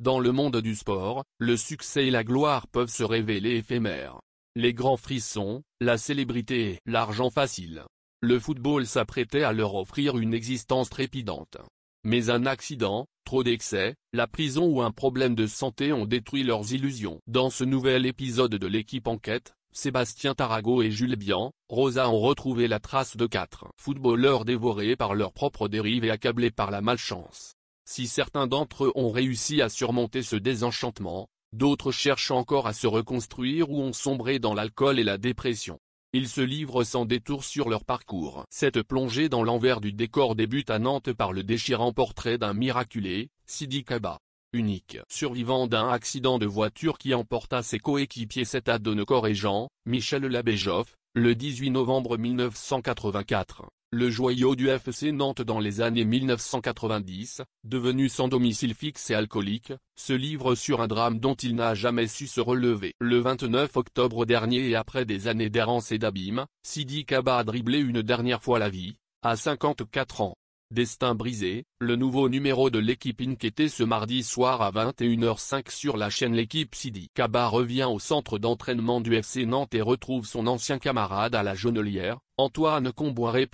Dans le monde du sport, le succès et la gloire peuvent se révéler éphémères. Les grands frissons, la célébrité et l'argent facile. Le football s'apprêtait à leur offrir une existence trépidante. Mais un accident, trop d'excès, la prison ou un problème de santé ont détruit leurs illusions. Dans ce nouvel épisode de l'équipe enquête, Sébastien Tarago et Jules Bian, Rosa ont retrouvé la trace de quatre footballeurs dévorés par leurs propres dérives et accablés par la malchance. Si certains d'entre eux ont réussi à surmonter ce désenchantement, d'autres cherchent encore à se reconstruire ou ont sombré dans l'alcool et la dépression. Ils se livrent sans détour sur leur parcours. Cette plongée dans l'envers du décor débute à Nantes par le déchirant portrait d'un miraculé, Sidi Kaba unique survivant d'un accident de voiture qui emporta ses coéquipiers cet à et Jean, Michel Labéjoff, le 18 novembre 1984. Le joyau du FC Nantes dans les années 1990, devenu sans domicile fixe et alcoolique, se livre sur un drame dont il n'a jamais su se relever. Le 29 octobre dernier et après des années d'errance et d'abîme, Sidi Kaba a dribblé une dernière fois la vie, à 54 ans. Destin brisé, le nouveau numéro de l'équipe inquiété ce mardi soir à 21h05 sur la chaîne l'équipe Sidi Kaba revient au centre d'entraînement du FC Nantes et retrouve son ancien camarade à la Jonelière, Antoine Comboire 9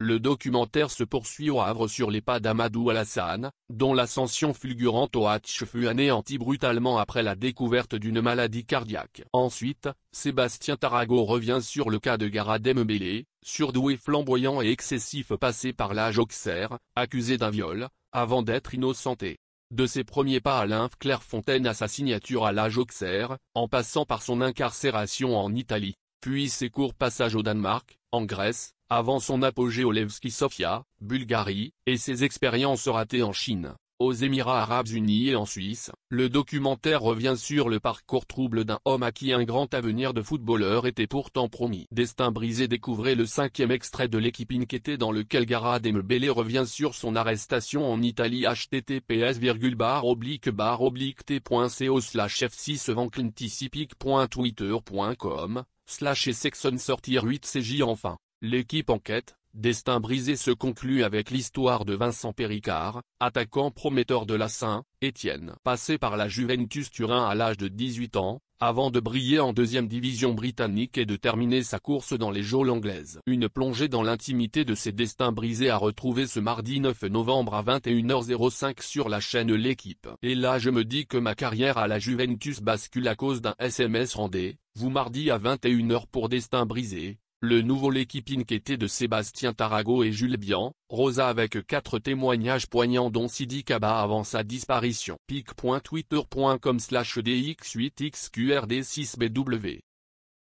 Le documentaire se poursuit au Havre sur les pas d'Amadou Alassane, dont l'ascension fulgurante au Hatch fut anéantie brutalement après la découverte d'une maladie cardiaque. Ensuite, Sébastien Tarago revient sur le cas de Garadem Bélé, surdoué flamboyant et excessif passé par l'âge auxerre, accusé d'un viol, avant d'être innocenté. De ses premiers pas à l'Inf Clairefontaine à sa signature à l'âge auxerre, en passant par son incarcération en Italie, puis ses courts passages au Danemark, en Grèce, avant son apogée au Levski Sofia, Bulgarie, et ses expériences ratées en Chine aux Émirats Arabes Unis et en Suisse, le documentaire revient sur le parcours trouble d'un homme à qui un grand avenir de footballeur était pourtant promis. Destin brisé découvrez le cinquième extrait de l'équipe inquiétée dans lequel Gara Mbele revient sur son arrestation en Italie https oblique oblique t.co slash f6 slash et sortir 8 cj enfin. L'équipe enquête, Destin brisé se conclut avec l'histoire de Vincent Péricard, attaquant prometteur de la Saint-Étienne. Passé par la Juventus Turin à l'âge de 18 ans, avant de briller en deuxième division britannique et de terminer sa course dans les geôles anglaises. Une plongée dans l'intimité de ses destins brisés à retrouver ce mardi 9 novembre à 21h05 sur la chaîne L'équipe. Et là je me dis que ma carrière à la Juventus bascule à cause d'un SMS rendez, vous mardi à 21h pour Destin brisé, le nouveau l'équiping était de Sébastien Tarago et Jules Bian, Rosa avec quatre témoignages poignants dont Sidi Kaba avant sa disparition. pic.twitter.com slash dx8xqrd6bw